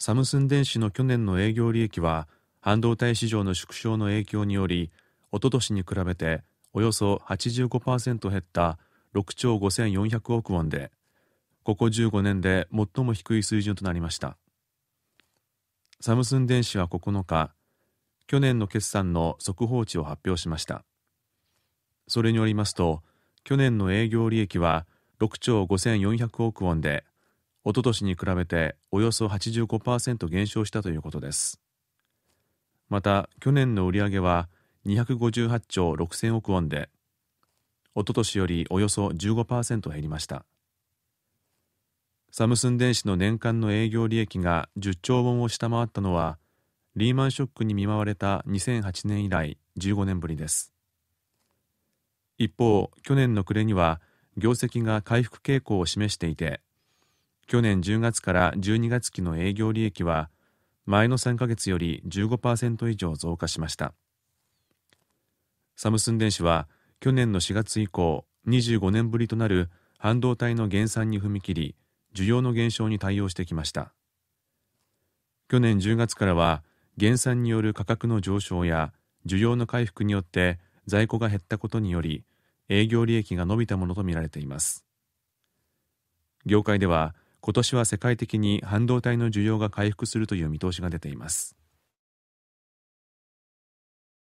サムスン電子の去年の営業利益は半導体市場の縮小の影響により一昨年に比べておよそ85%減った6兆5400億ウォンでここ15年で最も低い水準となりましたサムスン電子は9日去年の決算の速報値を発表しましたそれによりますと去年の営業利益は6兆5400億ウォンで一昨年に比べておよそ85%減少したということですまた去年の売上は258兆6000億ウォンで一昨年よりおよそ15%減りましたサムスン電子の年間の営業利益が10兆ウォンを下回ったのはリーマンショックに見舞われた2008年以来15年ぶりです一方去年の暮れには業績が回復傾向を示していて去年10月から12月期の営業利益は前の3ヶ月より15%以上増加しましたサムスン電子は去年の4月以降25年ぶりとなる半導体の減産に踏み切り需要の減少に対応してきました去年10月からは減産による価格の上昇や需要の回復によって在庫が減ったことにより営業利益が伸びたものとみられています業界では今年は世界的に半導体の需要が回復するという見通しが出ています